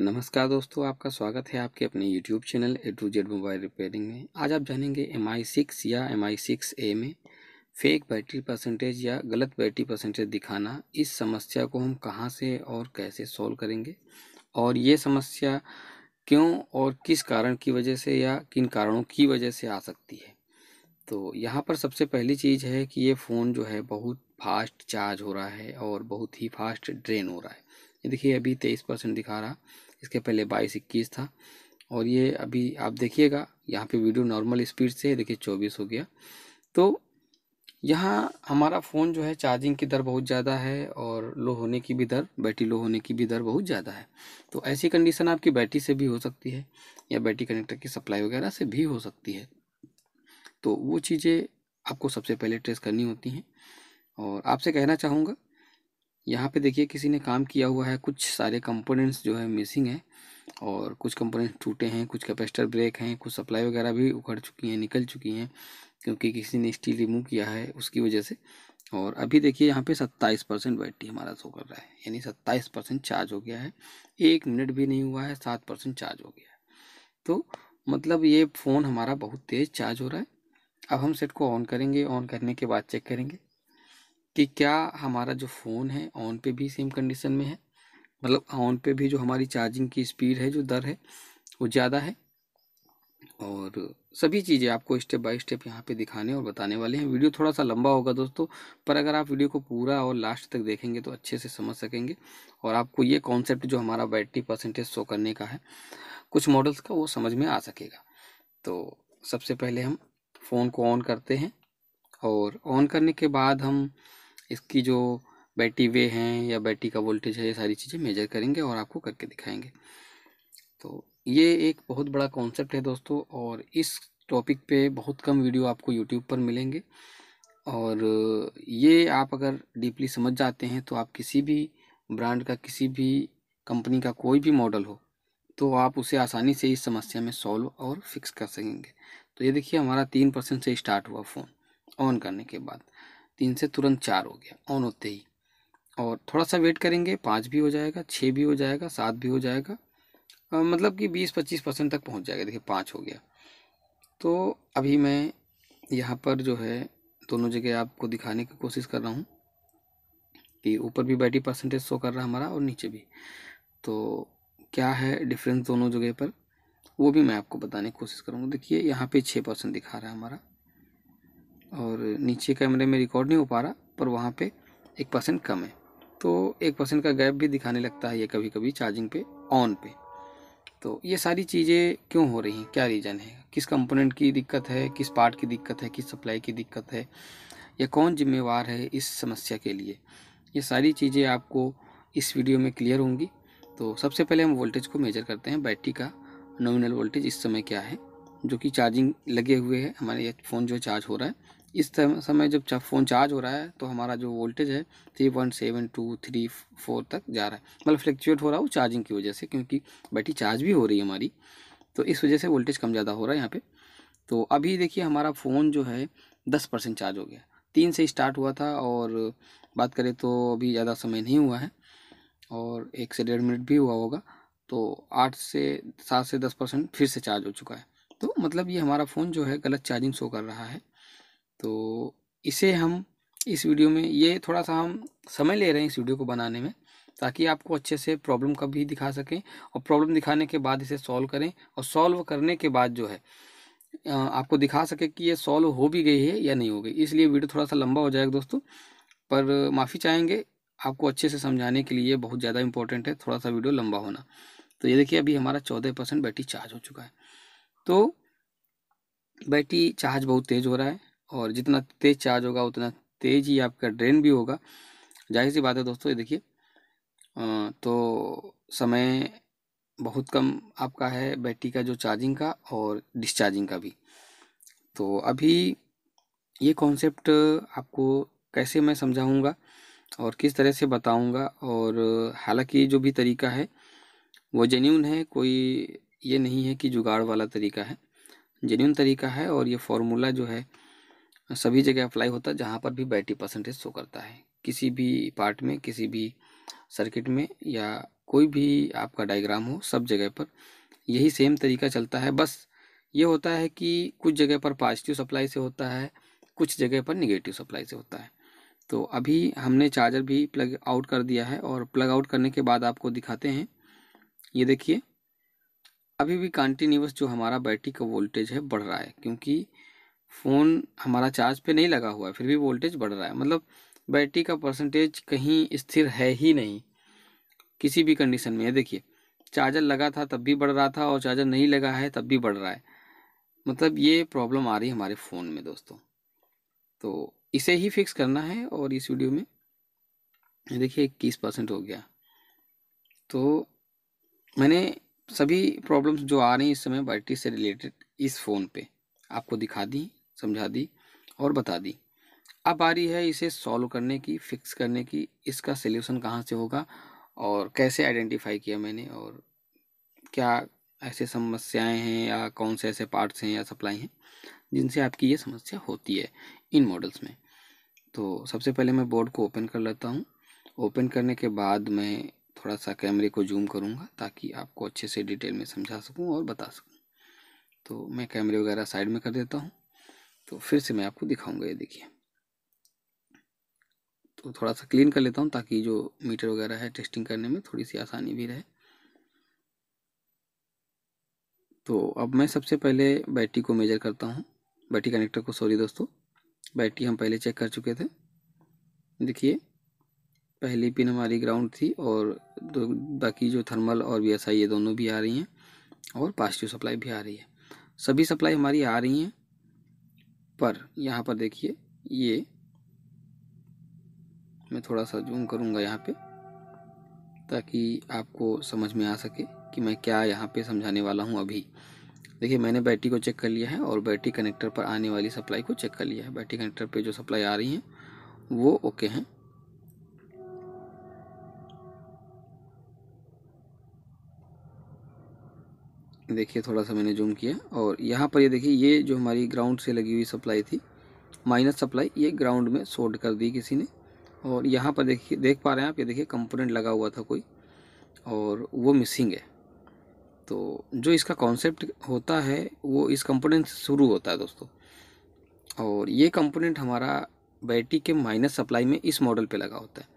नमस्कार दोस्तों आपका स्वागत है आपके अपने YouTube channel A to Z mobile repairing में आज आप जानेंगे एम आई सिक्स या एम आई सिक्स ए में फेक बैटरी परसेंटेज या गलत बैटरी परसेंटेज दिखाना इस समस्या को हम कहां से और कैसे सॉल्व करेंगे और ये समस्या क्यों और किस कारण की वजह से या किन कारणों की वजह से आ सकती है तो यहाँ पर सबसे पहली चीज़ है कि ये फ़ोन जो है बहुत फास्ट चार्ज हो रहा है और बहुत ही फास्ट ड्रेन हो रहा है देखिए अभी तेईस परसेंट दिखा रहा इसके पहले बाईस इक्कीस था और ये अभी आप देखिएगा यहाँ पे वीडियो नॉर्मल स्पीड से देखिए चौबीस हो गया तो यहाँ हमारा फ़ोन जो है चार्जिंग की दर बहुत ज़्यादा है और लो होने की भी दर बैटरी लो होने की भी दर बहुत ज़्यादा है तो ऐसी कंडीशन आपकी बैटरी से भी हो सकती है या बैटरी कनेक्टर की सप्लाई वगैरह से भी हो सकती है तो वो चीज़ें आपको सबसे पहले ट्रेस करनी होती हैं और आपसे कहना चाहूँगा यहाँ पे देखिए किसी ने काम किया हुआ है कुछ सारे कंपोनेंट्स जो है मिसिंग है और कुछ कंपोनेंट्स टूटे हैं कुछ कैपेसिटर ब्रेक हैं कुछ सप्लाई वगैरह भी उखड़ चुकी हैं निकल चुकी हैं क्योंकि किसी ने स्टील रिमूव किया है उसकी वजह से और अभी देखिए यहाँ पे सत्ताईस परसेंट बैटरी हमारा शो कर रहा है यानी सत्ताईस परसेंट चार्ज हो गया है एक मिनट भी नहीं हुआ है सात परसेंट चार्ज हो गया है तो मतलब ये फ़ोन हमारा बहुत तेज़ चार्ज हो रहा है अब हम सेट को ऑन करेंगे ऑन करने के बाद चेक करेंगे कि क्या हमारा जो फ़ोन है ऑन पे भी सेम कंडीशन में है मतलब ऑन पे भी जो हमारी चार्जिंग की स्पीड है जो दर है वो ज़्यादा है और सभी चीज़ें आपको स्टेप बाय स्टेप यहाँ पे दिखाने और बताने वाले हैं वीडियो थोड़ा सा लंबा होगा दोस्तों पर अगर आप वीडियो को पूरा और लास्ट तक देखेंगे तो अच्छे से समझ सकेंगे और आपको ये कॉन्सेप्ट जो हमारा बैटरी परसेंटेज शो करने का है कुछ मॉडल्स का वो समझ में आ सकेगा तो सबसे पहले हम फ़ोन को ऑन करते हैं और ऑन करने के बाद हम इसकी जो बैटरी वे हैं या बैटरी का वोल्टेज है ये सारी चीज़ें मेजर करेंगे और आपको करके दिखाएंगे तो ये एक बहुत बड़ा कॉन्सेप्ट है दोस्तों और इस टॉपिक पे बहुत कम वीडियो आपको यूट्यूब पर मिलेंगे और ये आप अगर डीपली समझ जाते हैं तो आप किसी भी ब्रांड का किसी भी कंपनी का कोई भी मॉडल हो तो आप उसे आसानी से इस समस्या में सॉल्व और फिक्स कर सकेंगे तो ये देखिए हमारा तीन परसेंट से स्टार्ट हुआ फ़ोन ऑन करने के बाद तीन से तुरंत चार हो गया ऑन होते ही और थोड़ा सा वेट करेंगे पाँच भी हो जाएगा छः भी हो जाएगा सात भी हो जाएगा आ, मतलब कि बीस पच्चीस परसेंट तक पहुंच जाएगा देखिए पाँच हो गया तो अभी मैं यहाँ पर जो है दोनों जगह आपको दिखाने की कोशिश कर रहा हूँ कि ऊपर भी बैटरी परसेंटेज शो कर रहा है हमारा और नीचे भी तो क्या है डिफरेंस दोनों जगह पर वो भी मैं आपको बताने की कोशिश करूँगा देखिए यहाँ पे छः परसेंट दिखा रहा है हमारा और नीचे कैमरे में रिकॉर्ड नहीं हो पा रहा पर वहाँ पे एक परसेंट कम है तो एक परसेंट का गैप भी दिखाने लगता है ये कभी कभी चार्जिंग पे ऑन पे तो ये सारी चीज़ें क्यों हो रही हैं क्या रीज़न है किस कंपोनेंट की दिक्कत है किस पार्ट की दिक्कत है किस सप्लाई की दिक्कत है या कौन जिम्मेवार है इस समस्या के लिए ये सारी चीज़ें आपको इस वीडियो में क्लियर होंगी तो सबसे पहले हम वोल्टेज को मेजर करते हैं बैटरी का नॉमिनल वोल्टेज इस समय क्या है जो कि चार्जिंग लगे हुए है हमारे ये फ़ोन जो चार्ज हो रहा है इस समय जब फ़ोन चार्ज हो रहा है तो हमारा जो वोल्टेज है three point seven two three four तक जा रहा है मतलब फ्लक्चुएट हो रहा है वो चार्जिंग की वजह से क्योंकि बैटरी चार्ज भी हो रही है हमारी तो इस वजह से वोल्टेज कम ज़्यादा हो रहा है यहाँ पे तो अभी देखिए हमारा फ़ोन जो है दस परसेंट चार्ज हो गया तीन से स्टार्ट हुआ था और बात करें तो अभी ज़्यादा समय नहीं हुआ है और एक से डेढ़ मिनट भी हुआ होगा तो आठ से सात से दस परसेंट फिर से चार्ज हो चुका है तो मतलब ये हमारा फ़ोन जो है गलत चार्जिंग शो कर रहा है तो इसे हम इस वीडियो में ये थोड़ा सा हम समय ले रहे हैं इस वीडियो को बनाने में ताकि आपको अच्छे से प्रॉब्लम का भी दिखा सकें और प्रॉब्लम दिखाने के बाद इसे सॉल्व करें और सॉल्व करने के बाद जो है आपको दिखा सके कि ये सॉल्व हो भी गई है या नहीं हो गई इसलिए वीडियो थोड़ा सा लंबा हो जाएगा दोस्तों पर माफ़ी चाहेंगे आपको अच्छे से समझाने के लिए बहुत ज़्यादा इंपॉर्टेंट है थोड़ा सा वीडियो लंबा होना तो ये देखिए अभी हमारा चौदह परसेंट बैटरी चार्ज हो चुका है तो बैटरी चार्ज बहुत तेज़ हो रहा है और जितना तेज़ चार्ज होगा उतना तेज़ ही आपका ड्रेन भी होगा जाहिर सी बात है दोस्तों ये देखिए तो समय बहुत कम आपका है बैटरी का जो चार्जिंग का और डिस्चार्जिंग का भी तो अभी ये कॉन्सेप्ट आपको कैसे मैं समझाऊंगा और किस तरह से बताऊंगा और हालांकि जो भी तरीका है वो जेन्यून है कोई ये नहीं है कि जुगाड़ वाला तरीका है जेन्यून तरीका है और ये फार्मूला जो है सभी जगह अप्लाई होता है जहाँ पर भी बैटरी परसेंटेज शो करता है किसी भी पार्ट में किसी भी सर्किट में या कोई भी आपका डायग्राम हो सब जगह पर यही सेम तरीका चलता है बस ये होता है कि कुछ जगह पर पॉजिटिव सप्लाई से होता है कुछ जगह पर निगेटिव सप्लाई से होता है तो अभी हमने चार्जर भी प्लग आउट कर दिया है और प्लग आउट करने के बाद आपको दिखाते हैं ये देखिए अभी भी कंटिन्यूस जो हमारा बैटरी का वोल्टेज है बढ़ रहा है क्योंकि फ़ोन हमारा चार्ज पे नहीं लगा हुआ है फिर भी वोल्टेज बढ़ रहा है मतलब बैटरी का परसेंटेज कहीं स्थिर है ही नहीं किसी भी कंडीशन में देखिए चार्जर लगा था तब भी बढ़ रहा था और चार्जर नहीं लगा है तब भी बढ़ रहा है मतलब ये प्रॉब्लम आ रही है हमारे फ़ोन में दोस्तों तो इसे ही फिक्स करना है और इस वीडियो में देखिए इक्कीस परसेंट हो गया तो मैंने सभी प्रॉब्लम्स जो आ रही हैं इस समय बैटरी से रिलेटेड इस फ़ोन पे आपको दिखा दी समझा दी और बता दी अब आ रही है इसे सॉल्व करने की फिक्स करने की इसका सोल्यूशन कहाँ से होगा और कैसे आइडेंटिफाई किया मैंने और क्या ऐसे समस्याएं हैं या कौन से ऐसे पार्ट्स हैं या सप्लाई हैं जिनसे आपकी ये समस्या होती है इन मॉडल्स में तो सबसे पहले मैं बोर्ड को ओपन कर लेता हूँ ओपन करने के बाद मैं थोड़ा सा कैमरे को जूम करूँगा ताकि आपको अच्छे से डिटेल में समझा सकूँ और बता सकूँ तो मैं कैमरे वगैरह साइड में कर देता हूँ तो फिर से मैं आपको दिखाऊंगा ये देखिए तो थोड़ा सा क्लीन कर लेता हूँ ताकि जो मीटर वगैरह है टेस्टिंग करने में थोड़ी सी आसानी भी रहे तो अब मैं सबसे पहले बैटरी को मेजर करता हूँ बैटरी कनेक्टर को सॉरी दोस्तों बैटरी हम पहले चेक कर चुके थे देखिए पहली पिन हमारी ग्राउंड थी और दो बाकी जो थर्मल और वी ये दोनों भी आ रही हैं और पॉजिटिव सप्लाई भी आ रही है सभी सप्लाई हमारी आ रही हैं पर यहाँ पर देखिए ये मैं थोड़ा सा जूम करूँगा यहाँ पे ताकि आपको समझ में आ सके कि मैं क्या यहाँ पे समझाने वाला हूँ अभी देखिए मैंने बैटरी को चेक कर लिया है और बैटरी कनेक्टर पर आने वाली सप्लाई को चेक कर लिया है बैटरी कनेक्टर पे जो सप्लाई आ रही हैं वो ओके हैं देखिए थोड़ा सा मैंने जूम किया और यहाँ पर ये देखिए ये जो हमारी ग्राउंड से लगी हुई सप्लाई थी माइनस सप्लाई ये ग्राउंड में सोल्ड कर दी किसी ने और यहाँ पर देखिए देख पा रहे हैं आप ये देखिए कंपोनेंट लगा हुआ था कोई और वो मिसिंग है तो जो इसका कॉन्सेप्ट होता है वो इस कंपोनेंट से शुरू होता है दोस्तों और ये कंपोनेंट हमारा बैटरी के माइनस सप्लाई में इस मॉडल पे लगा होता है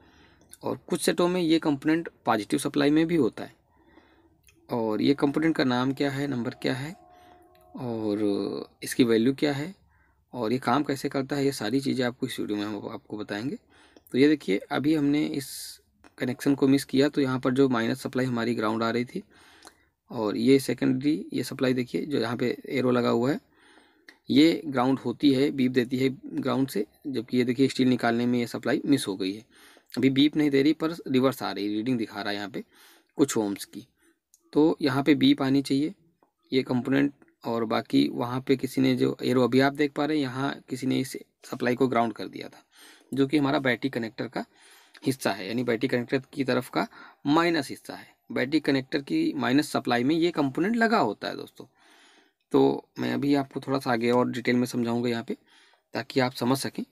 और कुछ सेटों में ये कंपोनेंट पॉजिटिव सप्लाई में भी होता है और ये कंपोनेंट का नाम क्या है नंबर क्या है और इसकी वैल्यू क्या है और ये काम कैसे करता है ये सारी चीज़ें आपको इस वीडियो में हम आपको बताएंगे तो ये देखिए अभी हमने इस कनेक्शन को मिस किया तो यहाँ पर जो माइनस सप्लाई हमारी ग्राउंड आ रही थी और ये सेकेंडरी ये सप्लाई देखिए जो यहाँ पे एरो लगा हुआ है ये ग्राउंड होती है बीप देती है ग्राउंड से जबकि ये देखिए स्टील निकालने में ये सप्लाई मिस हो गई है अभी बीप नहीं दे रही पर रिवर्स आ रही रीडिंग दिखा रहा है यहाँ पर कुछ होम्स की तो यहाँ पे बीप आनी चाहिए ये कंपोनेंट और बाकी वहाँ पे किसी ने जो एरो अभी आप देख पा रहे हैं यहाँ किसी ने इस सप्लाई को ग्राउंड कर दिया था जो कि हमारा बैटरी कनेक्टर का हिस्सा है यानी बैटरी कनेक्टर की तरफ का माइनस हिस्सा है बैटरी कनेक्टर की माइनस सप्लाई में ये कंपोनेंट लगा होता है दोस्तों तो मैं अभी आपको थोड़ा सा आगे और डिटेल में समझाऊँगा यहाँ पर ताकि आप समझ सकें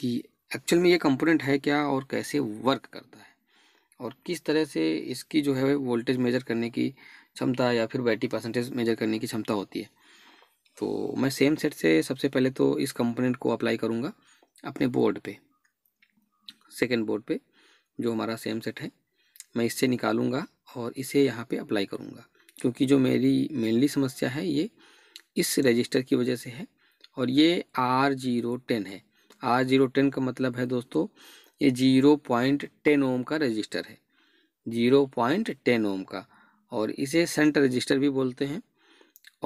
कि एक्चुअल में ये कंपोनेंट है क्या और कैसे वर्क करता है और किस तरह से इसकी जो है वोल्टेज मेजर करने की क्षमता या फिर बैटरी परसेंटेज मेजर करने की क्षमता होती है तो मैं सेम सेट से सबसे पहले तो इस कंपोनेंट को अप्लाई करूँगा अपने बोर्ड पे सेकेंड बोर्ड पे जो हमारा सेम सेट है मैं इससे निकालूंगा और इसे यहाँ पे अप्लाई करूँगा क्योंकि जो मेरी मेनली समस्या है ये इस रजिस्टर की वजह से है और ये आर जीरो टेन है आर जीरो टेन का मतलब है दोस्तों ये जीरो पॉइंट टेन ओम का रजिस्टर है जीरो पॉइंट टेन ओम का और इसे सेंटर रजिस्टर भी बोलते हैं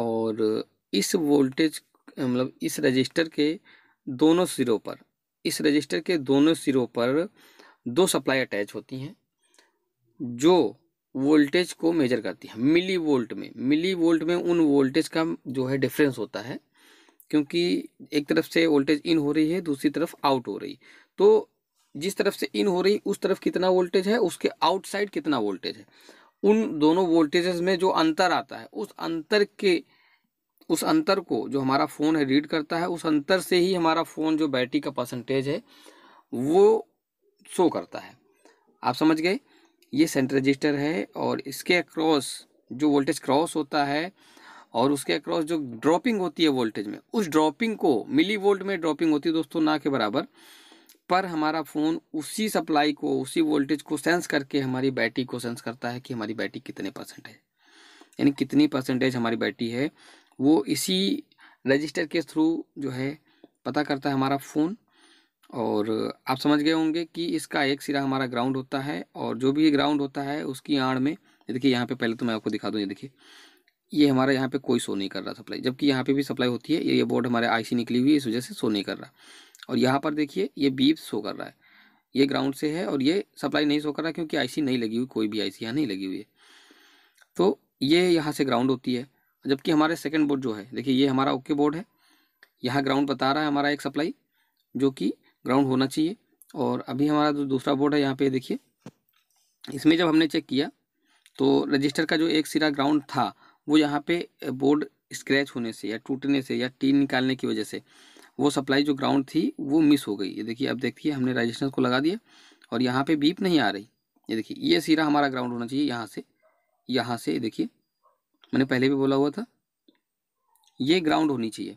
और इस वोल्टेज मतलब इस रजिस्टर के दोनों सिरों पर इस रजिस्टर के दोनों सिरों पर दो सप्लाई अटैच होती हैं जो वोल्टेज को मेजर करती हैं मिली वोल्ट में मिली वोल्ट में उन वोल्टेज का जो है डिफरेंस होता है क्योंकि एक तरफ से वोल्टेज इन हो रही है दूसरी तरफ आउट हो रही तो जिस तरफ से इन हो रही उस तरफ कितना वोल्टेज है उसके आउटसाइड कितना वोल्टेज है उन दोनों वोल्टेजेस में जो अंतर आता है उस अंतर के उस अंतर को जो हमारा फ़ोन है रीड करता है उस अंतर से ही हमारा फ़ोन जो बैटरी का परसेंटेज है वो शो करता है आप समझ गए ये सेंटर रजिस्टर है और इसके अक्रॉस जो वोल्टेज क्रॉस होता है और उसके अक्रॉस जो ड्रॉपिंग होती है वोल्टेज में उस ड्रॉपिंग को मिली वोल्ट में ड्रॉपिंग होती है दोस्तों ना के बराबर पर हमारा फ़ोन उसी सप्लाई को उसी वोल्टेज को सेंस करके हमारी बैटरी को सेंस करता है कि हमारी बैटरी कितने परसेंट है यानी कितनी परसेंटेज हमारी बैटरी है वो इसी रजिस्टर के थ्रू जो है पता करता है हमारा फ़ोन और आप समझ गए होंगे कि इसका एक सिरा हमारा ग्राउंड होता है और जो भी ग्राउंड होता है उसकी आड़ में देखिए यहाँ पे पहले तो मैं आपको दिखा दूँ ये देखिए ये हमारा यहाँ पे कोई शो नहीं कर रहा सप्लाई जबकि यहाँ पे भी सप्लाई होती है ये बोर्ड हमारे आईसी निकली हुई है इस वजह से शो नहीं कर रहा और यहाँ पर देखिए ये बीप शो कर रहा है ये ग्राउंड से है और ये सप्लाई नहीं शो कर रहा क्योंकि आईसी नहीं लगी हुई कोई भी आईसी यहाँ नहीं लगी हुई है तो ये यहाँ से ग्राउंड होती है जबकि हमारे सेकेंड बोर्ड जो है देखिए ये हमारा ओके बोर्ड है यहाँ ग्राउंड बता रहा है हमारा एक सप्लाई जो कि ग्राउंड होना चाहिए और अभी हमारा जो दूसरा बोर्ड है यहाँ पर देखिए इसमें जब हमने चेक किया तो रजिस्टर का जो एक सिरा ग्राउंड था वो यहाँ पे बोर्ड स्क्रैच होने से या टूटने से या टीन निकालने की वजह से वो सप्लाई जो ग्राउंड थी वो मिस हो गई ये देखिए अब देखिए हमने रजिस्टेंस को लगा दिया और यहाँ पे बीप नहीं आ रही ये देखिए ये सीरा हमारा ग्राउंड होना चाहिए यहाँ से यहाँ से देखिए मैंने पहले भी बोला हुआ था ये ग्राउंड होनी चाहिए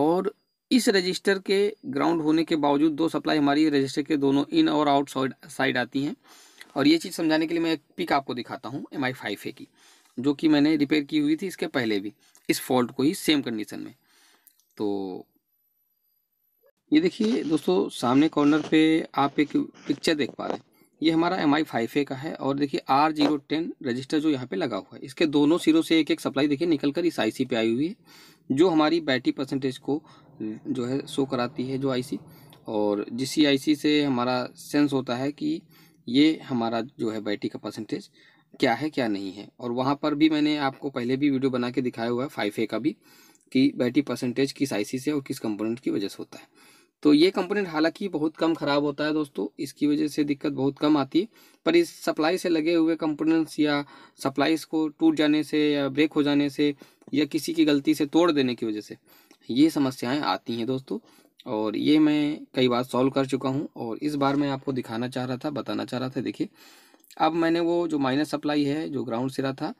और इस रजिस्टर के ग्राउंड होने के बावजूद दो सप्लाई हमारी रजिस्टर के दोनों इन और आउट साइड आती हैं और ये चीज़ समझाने के लिए मैं एक पिक आपको दिखाता हूँ एम आई फाइव ए की जो कि मैंने रिपेयर की हुई थी इसके पहले भी इस फॉल्ट को ही सेम कंडीशन में तो ये देखिए दोस्तों सामने कॉर्नर पे आप एक पिक्चर देख पा रहे हैं ये हमारा एम आई फाइव ए का है और देखिए आर जीरो टेन रजिस्टर जो यहाँ पे लगा हुआ है इसके दोनों सिरों से एक एक सप्लाई देखिए निकल कर इस आईसी पे आई हुई है जो हमारी बैटरी परसेंटेज को जो है शो कराती है जो आईसी और जिस आईसी से हमारा सेंस होता है कि ये हमारा जो है बैटरी का परसेंटेज क्या है क्या नहीं है और वहाँ पर भी मैंने आपको पहले भी वीडियो बना के दिखाया हुआ है फाइव ए का भी कि बैटरी परसेंटेज किस आईसी से और किस कंपोनेंट की वजह से होता है तो ये कंपोनेंट हालांकि बहुत कम ख़राब होता है दोस्तों इसकी वजह से दिक्कत बहुत कम आती है पर इस सप्लाई से लगे हुए कंपोनेंट्स या सप्लाईज को टूट जाने से या ब्रेक हो जाने से या किसी की गलती से तोड़ देने की वजह से ये समस्याएं आती हैं दोस्तों और ये मैं कई बार सॉल्व कर चुका हूँ और इस बार मैं आपको दिखाना चाह रहा था बताना चाह रहा था देखिए अब मैंने वो जो माइनस सप्लाई है जो ग्राउंड सिरा था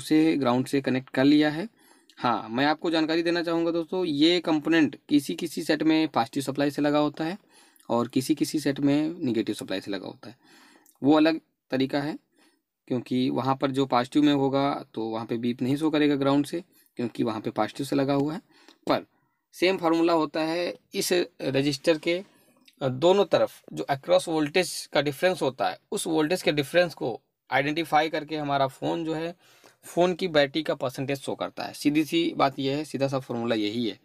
उसे ग्राउंड से कनेक्ट कर लिया है हाँ मैं आपको जानकारी देना चाहूँगा दोस्तों ये कंपोनेंट किसी किसी सेट में पॉजिटिव सप्लाई से लगा होता है और किसी किसी सेट में निगेटिव सप्लाई से लगा होता है वो अलग तरीका है क्योंकि वहाँ पर जो पॉजिटिव में होगा तो वहाँ पर बीप नहीं शो करेगा ग्राउंड से क्योंकि वहाँ पर पॉजिटिव से लगा हुआ है पर सेम फार्मूला होता है इस रजिस्टर के दोनों तरफ जो अक्रॉस वोल्टेज का डिफरेंस होता है उस वोल्टेज के डिफरेंस को आइडेंटिफाई करके हमारा फ़ोन जो है फ़ोन की बैटरी का परसेंटेज शो करता है सीधी सी बात यह है सीधा सा फॉर्मूला यही है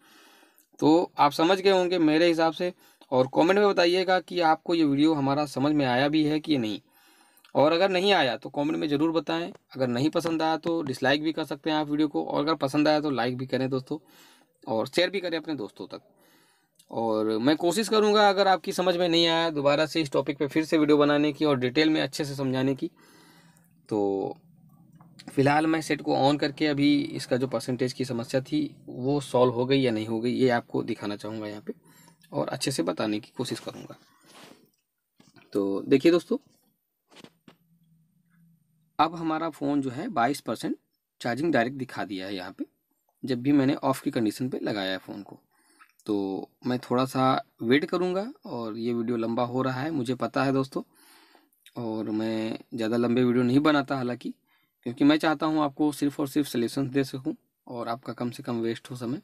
तो आप समझ गए होंगे मेरे हिसाब से और कमेंट में बताइएगा कि आपको ये वीडियो हमारा समझ में आया भी है कि नहीं और अगर नहीं आया तो कमेंट में ज़रूर बताएं अगर नहीं पसंद आया तो डिसलाइक भी कर सकते हैं आप वीडियो को और अगर पसंद आया तो लाइक भी करें दोस्तों और शेयर भी करें अपने दोस्तों तक और मैं कोशिश करूंगा अगर आपकी समझ में नहीं आया दोबारा से इस टॉपिक पे फिर से वीडियो बनाने की और डिटेल में अच्छे से समझाने की तो फ़िलहाल मैं सेट को ऑन करके अभी इसका जो परसेंटेज की समस्या थी वो सॉल्व हो गई या नहीं हो गई ये आपको दिखाना चाहूँगा यहाँ पर और अच्छे से बताने की कोशिश करूँगा तो देखिए दोस्तों अब हमारा फ़ोन जो है बाईस परसेंट चार्जिंग डायरेक्ट दिखा दिया है यहाँ पे जब भी मैंने ऑफ़ की कंडीशन पे लगाया है फ़ोन को तो मैं थोड़ा सा वेट करूँगा और ये वीडियो लंबा हो रहा है मुझे पता है दोस्तों और मैं ज़्यादा लंबे वीडियो नहीं बनाता हालाँकि क्योंकि मैं चाहता हूँ आपको सिर्फ़ और सिर्फ सल्यूशन दे सकूँ और आपका कम से कम वेस्ट हो समय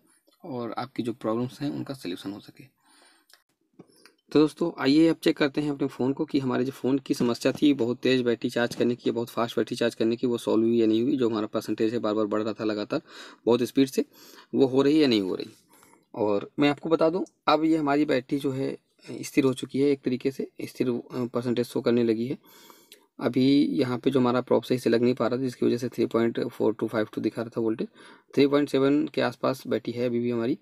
और आपकी जो प्रॉब्लम्स हैं उनका सल्यूशन हो सके तो दोस्तों आइए अब चेक करते हैं अपने फ़ोन को कि हमारे जो फ़ोन की समस्या थी बहुत तेज़ बैटरी चार्ज करने की बहुत फास्ट बैटरी चार्ज करने की वो सॉल्व हुई या नहीं हुई जो हमारा परसेंटेज है बार बार बढ़ रहा था लगातार बहुत स्पीड से वो हो रही या नहीं हो रही और मैं आपको बता दूँ अब ये हमारी बैटरी जो है स्थिर हो चुकी है एक तरीके से स्थिर परसेंटेज शो करने लगी है अभी यहाँ पे जो हमारा प्रॉप सही से लग नहीं पा रहा था जिसकी वजह से three point four two five two दिखा रहा था वोल्टेज थ्री पॉइंट सेवन के आसपास बैठी है अभी भी हमारी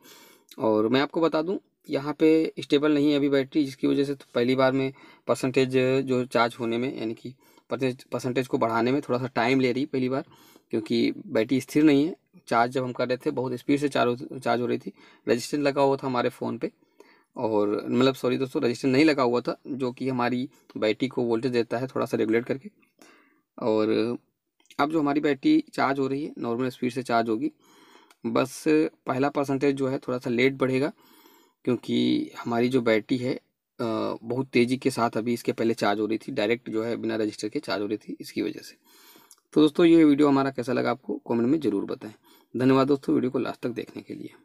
और मैं आपको बता दूँ यहाँ पे स्टेबल नहीं है अभी बैटरी जिसकी वजह से तो पहली बार में परसेंटेज जो चार्ज होने में यानी कि परसेंटेज को बढ़ाने में थोड़ा सा टाइम ले रही पहली बार क्योंकि बैटरी स्थिर नहीं है चार्ज जब हम कर रहे थे बहुत स्पीड से चार्ज चार्ज हो रही थी रजिस्टेंस लगा हुआ था हमारे फ़ोन पर और मतलब सॉरी दोस्तों रजिस्टेंस नहीं लगा हुआ था जो कि हमारी बैटरी को वोल्टेज देता है थोड़ा सा रेगुलेट करके और अब जो हमारी बैटरी चार्ज हो रही है नॉर्मल स्पीड से चार्ज होगी बस पहला परसेंटेज जो है थोड़ा सा लेट बढ़ेगा क्योंकि हमारी जो बैटरी है बहुत तेज़ी के साथ अभी इसके पहले चार्ज हो रही थी डायरेक्ट जो है बिना रजिस्टर के चार्ज हो रही थी इसकी वजह से तो दोस्तों ये वीडियो हमारा कैसा लगा आपको कमेंट में ज़रूर बताएं धन्यवाद दोस्तों वीडियो को लास्ट तक देखने के लिए